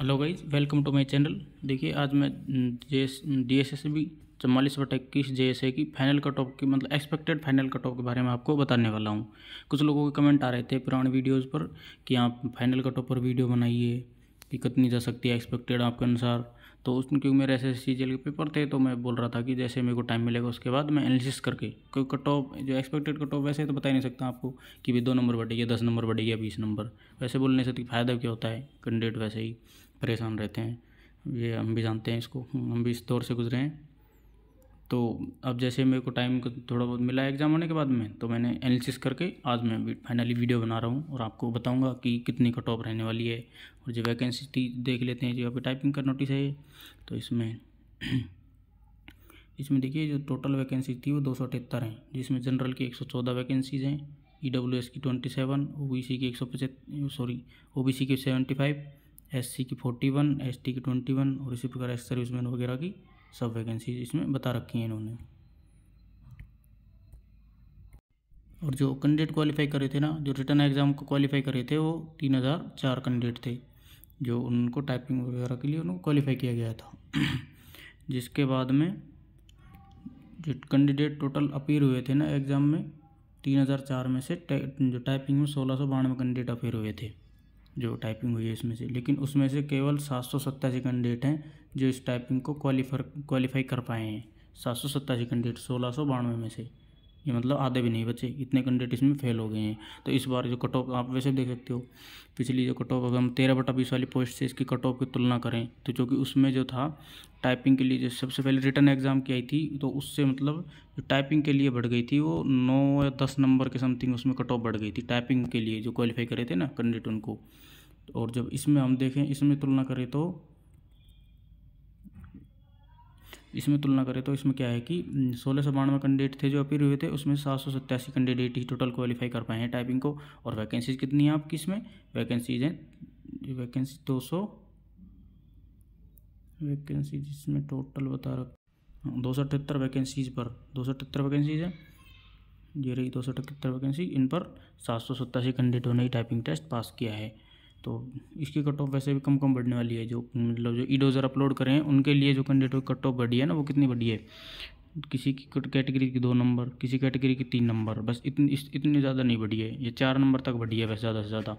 hello guys welcome to my channel देखिए आज मैं J S D S S B चवालीस बटा इक्कीस जे एस ए की फाइनल कट ऑफ की मतलब एक्सपेक्टेड फाइनल कट ऑफ के बारे में आपको बताने वाला हूँ कुछ लोगों के कमेंट आ रहे थे पुराने वीडियोज़ पर कि आप फाइनल कट ऑफ पर वीडियो बनाइए कि कितनी जा सकती है एक्सपेक्टेड आपके अनुसार तो उसमें क्योंकि मेरे एस एस सी के पेपर थे तो मैं बोल रहा था कि जैसे मेरे को टाइम मिलेगा उसके बाद मैं एनालिसिस करके क्योंकि कट ऑफ जो एक्सपेक्टेड कट ऑफ वैसे तो बता ही नहीं सकता आपको कि भी दो नंबर बढ़ेगी दस नंबर बढ़ेगी या बीस नंबर वैसे बोलने से तो फ़ायदा क्या होता है कैंडिडेट वैसे ही परेशान रहते हैं ये हम भी जानते हैं इसको हम भी इस दौर से गुजरे हैं तो अब जैसे मेरे को टाइम थोड़ा बहुत मिला एग्ज़ाम होने के बाद में तो मैंने एनालिसिस करके आज मैं फाइनली वीडियो बना रहा हूँ और आपको बताऊँगा कि कितनी कट ऑफ रहने वाली है और जो वैकेंसी देख लेते हैं जो अभी टाइपिंग का नोटिस है तो इसमें इसमें देखिए जो टोटल वैकेंसी थी वो दो सौ अठहत्तर हैं जिसमें जनरल की एक सौ चौदह वैकेंसीज़ हैं ई डब्ल्यू एस की twenty seven O B C की एक सौ पचहत्तर सॉरी ओ बी सी की सेवेंटी फाइव एस की फोर्टी वन एस की ट्वेंटी वन और इसी प्रकार एस सर्विसमैन वगैरह की सब वैकेंसी इसमें बता रखी हैं इन्होंने और जो कैंडिडेट क्वालिफाई करे थे ना जो रिटर्न एग्ज़ाम को क्वालिफाई करे थे वो तीन हज़ार चार कैंडिडेट थे जो उनको टाइपिंग वगैरह के लिए उनको क्वालिफाई किया गया था जिसके बाद में जो कैंडिडेट टोटल अपीयर हुए थे ना एग्ज़ाम में तीन हज़ार चार में से जो टाइपिंग में सोलह सौ बानवे कैंडिडेट अपीयर हुए थे जो टाइपिंग हुई है इसमें से लेकिन उसमें से केवल सात सौ सत्तासी कैंडिडेट हैं जो इस टाइपिंग को क्वालिफर क्वालिफाई कर पाए हैं सात सौ सत्तासी कैंडिडेट सोलह सौ बानवे में से ये मतलब आधे भी नहीं बचे इतने कैंडिडेट इसमें फेल हो गए हैं तो इस बार जो कट ऑफ आप वैसे देख सकते हो पिछली जो कट ऑफ अगर हम तेरह बटा बीस वाली पोस्ट से इसकी कट ऑफ की तुलना करें तो जो कि उसमें जो था टाइपिंग के लिए जो सबसे पहले रिटर्न एग्ज़ाम की आई थी तो उससे मतलब जो टाइपिंग के लिए बढ़ गई थी वो नौ या दस नंबर के समथिंग उसमें कट ऑफ बढ़ गई थी टाइपिंग के लिए जो क्वालिफाई करे थे ना कैंडिडेट उनको और जब इसमें हम देखें इसमें तुलना करें तो इसमें तुलना करें तो इसमें क्या है कि सोलह सौ बानवे कैंडिडेट थे जो अपीयर हुए थे उसमें सात सौ सत्तासी कैंडिडेट ही टोटल क्वालिफाई कर पाए हैं टाइपिंग को और वैकेंसीज कितनी है आपकी इसमें वैकेंसीज हैं वैकेंसी दो सौ वैकेंसी जिसमें टोटल बता रहा दो सौ अठहत्तर वैकेंसीज पर दो सौ अठहत्तर वैकेंसीज हैं ये रही दो सौ अठहत्तर वैकेंसी इन पर सात सौ सत्तासी कैंडिडेटों ने टाइपिंग टेस्ट पास किया है तो इसकी कट ऑफ वैसे भी कम कम बढ़ने वाली है जो मतलब जो ईडोज़र e अपलोड करें उनके लिए जो कैंडिडेट कट ऑफ बढ़ी है ना वो कितनी बढ़ी है किसी की कैटेगरी की दो नंबर किसी कैटेगरी की तीन नंबर बस इतनी इस, इतनी ज़्यादा नहीं बढ़ी है ये चार नंबर तक बढ़ी है वैसे ज़्यादा से ज़्यादा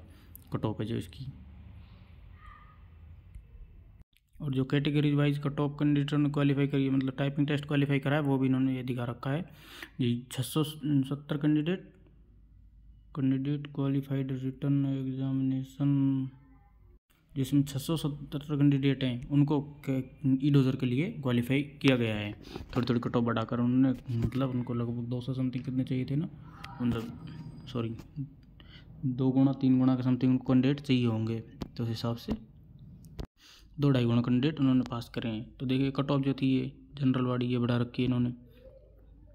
कट ऑफ है जो इसकी और जो कैटेगरी वाइज का टॉप कैंडिडेट ने क्वालिफाई करी मतलब टाइपिंग टेस्ट क्वालिफाई करा है वो भी इन्होंने ये दिखा रखा है जी छः सौ सत्तर candidate candidate qualified written examination जिसमें 670 कैंडिडेट हैं उनको ई डोजर के लिए क्वालिफाई किया गया है थोड़ी थोड़ी कट ऑफ बढ़ाकर उन्होंने मतलब उनको लगभग दो सौ समथिंग कितने चाहिए थे ना मतलब सॉरी दो गुणा तीन गुणा के समथिंग उनको कैंडिडेट चाहिए होंगे तो उस हिसाब से दो ढाई गुणा कैंडिडेट उन्होंने पास करें हैं तो देखिए कट ऑफ जो थी ये जनरल वाड़ी ये बढ़ा रखी है इन्होंने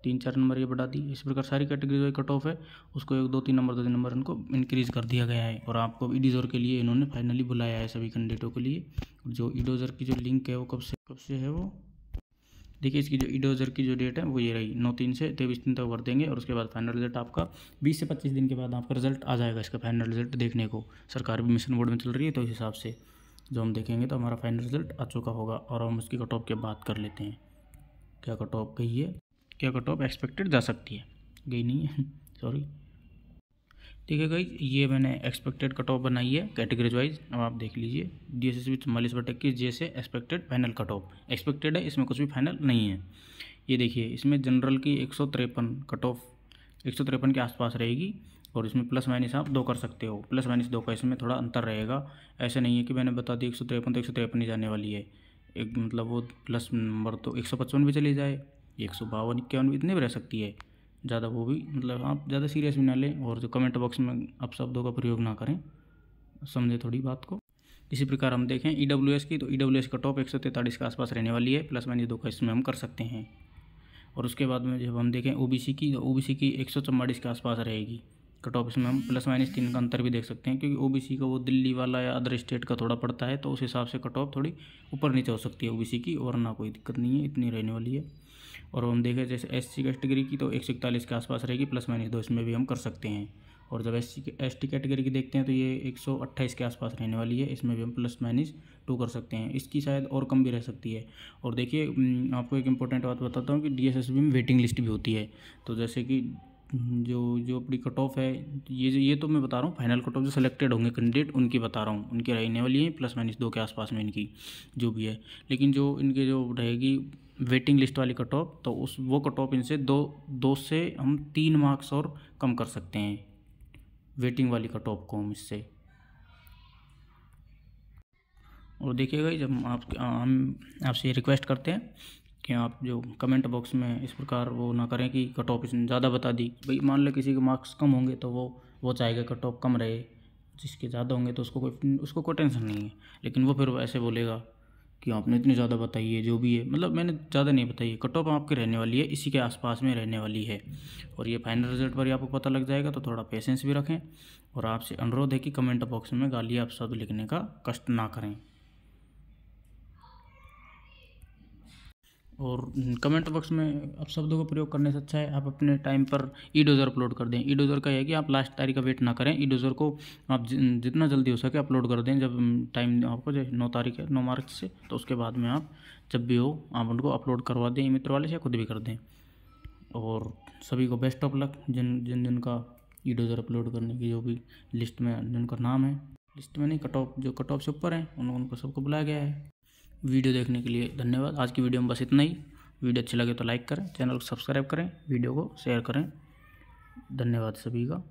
तीन चार नंबर ये बढ़ा दी इस प्रकार सारी कैटेगरी जो कट ऑफ है उसको एक दो तीन नंबर दो तीन नंबर इनको इंक्रीज कर दिया गया है और आपको ई डीजोर के लिए इन्होंने फाइनली बुलाया है सभी कैंडिडेटों के लिए जो ईडोजर की जो लिंक है वो कब से कब से है वो देखिए इसकी जो ईडोजर की जो डेट है वो ये रही नौ तीन से तेईस दिन तक भर देंगे और उसके बाद फाइनल रिजल्ट आपका बीस से पच्चीस दिन के बाद आपका रिजल्ट आ जाएगा इसका फाइनल रिजल्ट देखने को सरकार भी मिशन बोर्ड में चल रही है तो उस हिसाब से जो हम देखेंगे तो हमारा फाइनल रिजल्ट आ चुका होगा और हम उसकी कट ऑफ की बात कर लेते हैं क्या कट ऑफ कही है क्या कट ऑफ एक्सपेक्टेड जा सकती है गई नहीं है सॉरी ठीक है गई ये मैंने एक्सपेक्टेड कट ऑफ बनाई है कैटेगरीज वाइज अब आप देख लीजिए डी एस एस बी चुम्बालीस बटे इक्कीस जे से expected final cut off expected है इसमें कुछ भी फाइनल नहीं है ये देखिए इसमें जनरल की एक सौ तिरपन कट ऑफ एक सौ तिरपन के आसपास रहेगी और इसमें प्लस माइनस आप दो कर सकते हो प्लस माइनस दो का इसमें थोड़ा अंतर रहेगा ऐसा नहीं है कि मैंने बता दिया एक सौ तिरपन तो एक सौ तिरपन ही जाने वाली है एक मतलब वो प्लस नंबर तो एक सौ पचपन भी चली जाए एक सौ बावन इक्यावन इतने भी रह सकती है ज़्यादा वो भी मतलब आप ज़्यादा सीरियस भी ना लें और जो कमेंट बॉक्स में आप शब्दों का प्रयोग ना करें समझे थोड़ी बात को इसी प्रकार हम देखें ई डब्ल्यू एस की तो ई डब्ल्यू एस का टॉप एक सौ तैंतालीस के आसपास रहने वाली है प्लस माइनस दो का इसमें हम कर सकते हैं और उसके बाद में जब हम देखें ओ बी सी की तो ओ बी सी की एक सौ के आसपास रहेगी कट ऑफ इसमें हम प्लस माइनस तीन का अंतर भी देख सकते हैं क्योंकि ओबीसी का वो दिल्ली वाला या अदर स्टेट का थोड़ा पड़ता है तो उस हिसाब से कट ऑफ थोड़ी ऊपर नीचे हो सकती है ओबीसी की और ना कोई दिक्कत नहीं है इतनी रहने वाली है और हम देखें जैसे एस सी कैटेगरी की तो एक सौ इकतालीस के आसपास रहेगी प्लस माइनस दो इसमें भी हम कर सकते हैं और जब S C S T category की देखते हैं तो ये एक सौ अट्ठाईस के आसपास रहने वाली है इसमें भी हम प्लस माइनस टू कर सकते हैं इसकी शायद और कम भी रह सकती है और देखिए आपको एक इम्पोर्टेंट बात बताता हूँ कि डी एस एस बी में वेटिंग लिस्ट भी होती है तो जैसे कि जो जो अपनी कट ऑफ है ये ये तो मैं बता रहा हूँ फाइनल कट ऑफ जो सिलेक्टेड होंगे कैंडिडेट उनकी बता रहा हूँ उनकी रहने वाली है प्लस माइनस दो के आसपास में इनकी जो भी है लेकिन जो इनके जो रहेगी वेटिंग लिस्ट वाली कट ऑफ तो उस वो कट ऑफ इनसे दो दो से हम तीन मार्क्स और कम कर सकते हैं वेटिंग वाली कट ऑफ को हम इससे और देखिएगा जब आप हम आपसे रिक्वेस्ट करते हैं कि आप जो कमेंट बॉक्स में इस प्रकार वो ना करें कि कट ऑफ इसने ज़्यादा बता दी भाई मान लो किसी के मार्क्स कम होंगे तो वो वो चाहेगा कट ऑफ कम रहे जिसके ज़्यादा होंगे तो उसको कोई उसको कोई टेंशन नहीं है लेकिन वो फिर ऐसे बोलेगा कि आपने इतनी ज़्यादा बताई है जो भी है मतलब मैंने ज़्यादा नहीं बताई है कट ऑफ आपकी रहने वाली है इसी के आसपास में रहने वाली है और ये फाइनल रिजल्ट पर ही आपको पता लग जाएगा तो थोड़ा पेशेंस भी रखें और आपसे अनुरोध है कि कमेंट बॉक्स में गाली आप शब्द लिखने का कष्ट ना करें और कमेंट हम्म, बॉक्स में आप शब्दों का प्रयोग करने से अच्छा है आप अपने टाइम पर ई डोजर अपलोड कर दें ई डोजर का यह है कि आप लास्ट तारीख का वेट ना करें ई डोजर को आप जितना जल्दी हो सके अपलोड कर दें जब टाइम हम्म, आपको जो नौ तारीख है नौ मार्च से तो उसके बाद में आप जब भी हो आप उनको अपलोड करवा दें मित्र वाले से खुद भी कर दें और सभी को बेस्ट ऑफ लक जिन जिन जिनका का ई डोजर अपलोड करने की जो भी लिस्ट में जिनका नाम है लिस्ट में नहीं कट ऑफ जो कट ऑफ से ऊपर हैं उन उनको सबको बुलाया गया है वीडियो देखने के लिए धन्यवाद आज की वीडियो में बस इतना ही वीडियो अच्छी लगे तो लाइक करें चैनल को सब्सक्राइब करें वीडियो को शेयर करें धन्यवाद सभी का